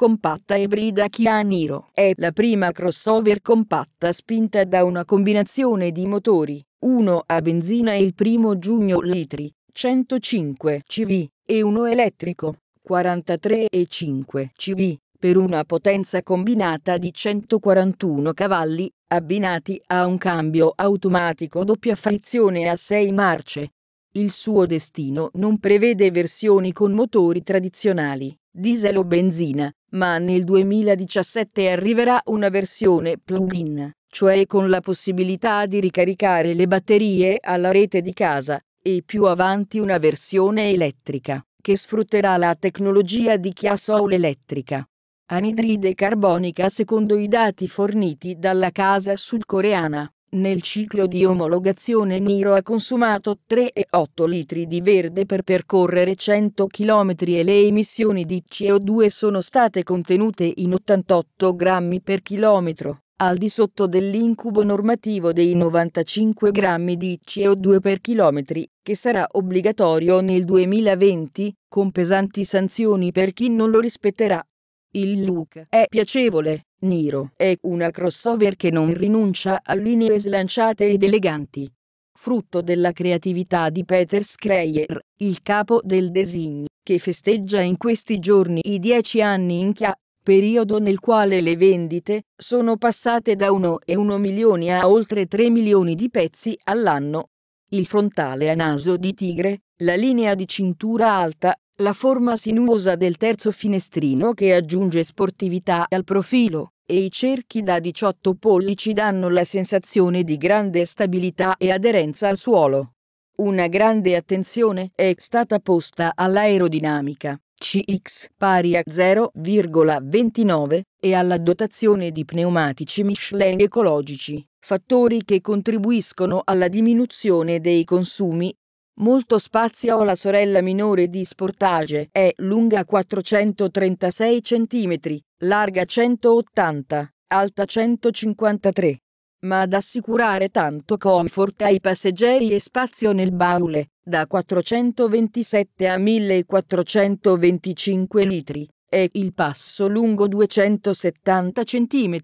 compatta ibrida Kia Niro. È la prima crossover compatta spinta da una combinazione di motori, uno a benzina il primo giugno litri, 105 CV, e uno elettrico, 43,5 CV, per una potenza combinata di 141 cavalli, abbinati a un cambio automatico doppia frizione a 6 marce. Il suo destino non prevede versioni con motori tradizionali, diesel o benzina, ma nel 2017 arriverà una versione plug-in, cioè con la possibilità di ricaricare le batterie alla rete di casa, e più avanti una versione elettrica, che sfrutterà la tecnologia di Kia elettrica. Anidride carbonica secondo i dati forniti dalla casa sudcoreana. Nel ciclo di omologazione Niro ha consumato 3,8 litri di verde per percorrere 100 km e le emissioni di CO2 sono state contenute in 88 grammi per chilometro, al di sotto dell'incubo normativo dei 95 grammi di CO2 per chilometro, che sarà obbligatorio nel 2020, con pesanti sanzioni per chi non lo rispetterà. Il look è piacevole, Niro è una crossover che non rinuncia a linee slanciate ed eleganti. Frutto della creatività di Peter Schreier, il capo del design, che festeggia in questi giorni i dieci anni in chia, periodo nel quale le vendite sono passate da 1,1 milioni a oltre 3 milioni di pezzi all'anno. Il frontale a naso di tigre, la linea di cintura alta, la forma sinuosa del terzo finestrino che aggiunge sportività al profilo, e i cerchi da 18 pollici danno la sensazione di grande stabilità e aderenza al suolo. Una grande attenzione è stata posta all'aerodinamica, CX pari a 0,29, e alla dotazione di pneumatici Michelin ecologici, fattori che contribuiscono alla diminuzione dei consumi Molto spazio alla sorella minore di Sportage, è lunga 436 cm, larga 180, alta 153. Ma ad assicurare tanto comfort ai passeggeri e spazio nel baule, da 427 a 1425 litri, è il passo lungo 270 cm,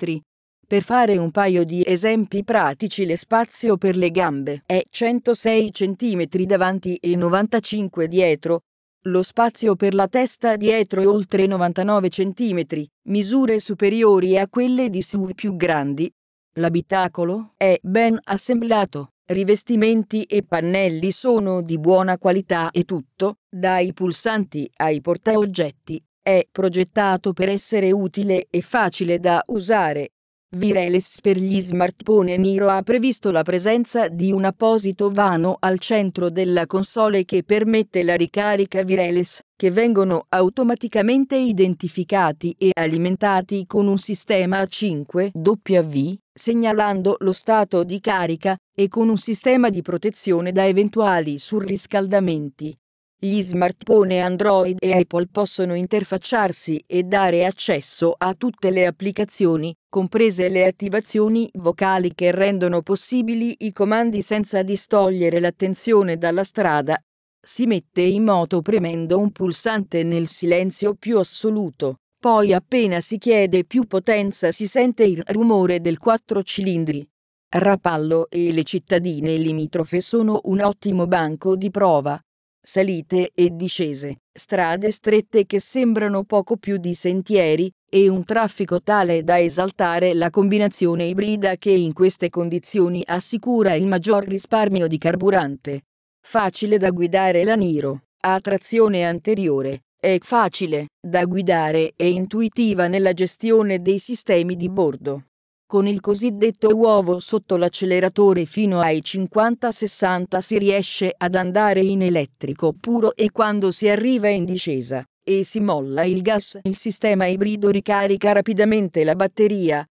per fare un paio di esempi pratici lo spazio per le gambe è 106 cm davanti e 95 dietro, lo spazio per la testa dietro è oltre 99 cm, misure superiori a quelle di SUV più grandi. L'abitacolo è ben assemblato, rivestimenti e pannelli sono di buona qualità e tutto, dai pulsanti ai portaoggetti, è progettato per essere utile e facile da usare. Vireles per gli smartphone Niro ha previsto la presenza di un apposito vano al centro della console che permette la ricarica Vireles, che vengono automaticamente identificati e alimentati con un sistema A5W, segnalando lo stato di carica, e con un sistema di protezione da eventuali surriscaldamenti. Gli smartphone Android e Apple possono interfacciarsi e dare accesso a tutte le applicazioni, comprese le attivazioni vocali che rendono possibili i comandi senza distogliere l'attenzione dalla strada. Si mette in moto premendo un pulsante nel silenzio più assoluto. Poi appena si chiede più potenza si sente il rumore del quattro cilindri. Rapallo e le cittadine limitrofe sono un ottimo banco di prova salite e discese, strade strette che sembrano poco più di sentieri, e un traffico tale da esaltare la combinazione ibrida che in queste condizioni assicura il maggior risparmio di carburante. Facile da guidare la Niro, a trazione anteriore, è facile da guidare e intuitiva nella gestione dei sistemi di bordo. Con il cosiddetto uovo sotto l'acceleratore fino ai 50-60 si riesce ad andare in elettrico puro e quando si arriva in discesa e si molla il gas il sistema ibrido ricarica rapidamente la batteria.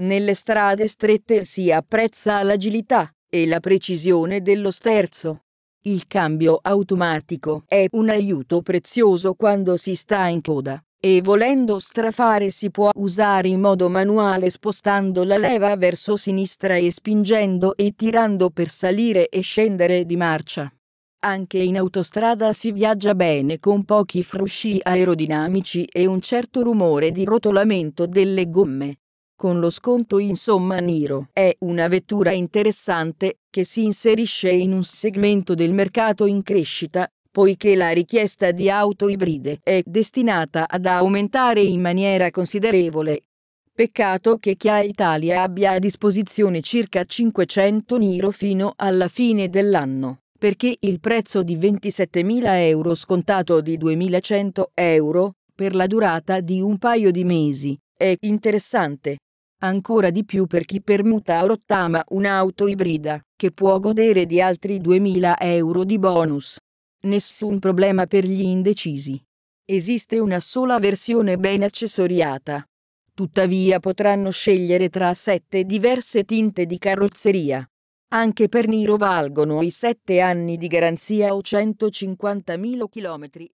Nelle strade strette si apprezza l'agilità e la precisione dello sterzo. Il cambio automatico è un aiuto prezioso quando si sta in coda e volendo strafare si può usare in modo manuale spostando la leva verso sinistra e spingendo e tirando per salire e scendere di marcia. Anche in autostrada si viaggia bene con pochi frusci aerodinamici e un certo rumore di rotolamento delle gomme. Con lo sconto insomma Niro è una vettura interessante che si inserisce in un segmento del mercato in crescita poiché la richiesta di auto ibride è destinata ad aumentare in maniera considerevole. Peccato che Kia Italia abbia a disposizione circa 500 Niro fino alla fine dell'anno, perché il prezzo di 27.000 euro scontato di 2.100 euro, per la durata di un paio di mesi, è interessante ancora di più per chi permuta a rottama un'auto ibrida, che può godere di altri 2.000 euro di bonus. Nessun problema per gli indecisi. Esiste una sola versione ben accessoriata. Tuttavia potranno scegliere tra sette diverse tinte di carrozzeria. Anche per Niro valgono i 7 anni di garanzia o 150.000 km.